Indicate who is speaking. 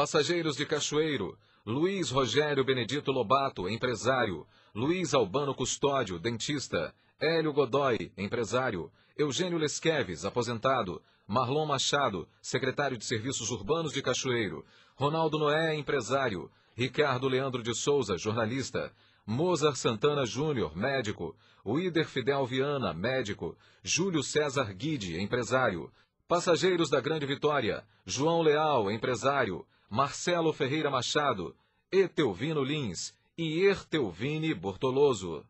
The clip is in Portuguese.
Speaker 1: Passageiros de Cachoeiro, Luiz Rogério Benedito Lobato, empresário, Luiz Albano Custódio, dentista, Hélio Godoy, empresário, Eugênio Lesqueves, aposentado, Marlon Machado, secretário de Serviços Urbanos de Cachoeiro, Ronaldo Noé, empresário, Ricardo Leandro de Souza, jornalista, Mozart Santana Júnior, médico, Wider Fidel Viana, médico, Júlio César Guide, empresário, Passageiros da Grande Vitória, João Leal, empresário, Marcelo Ferreira Machado, Etelvino Lins e Ertelvine Bortoloso.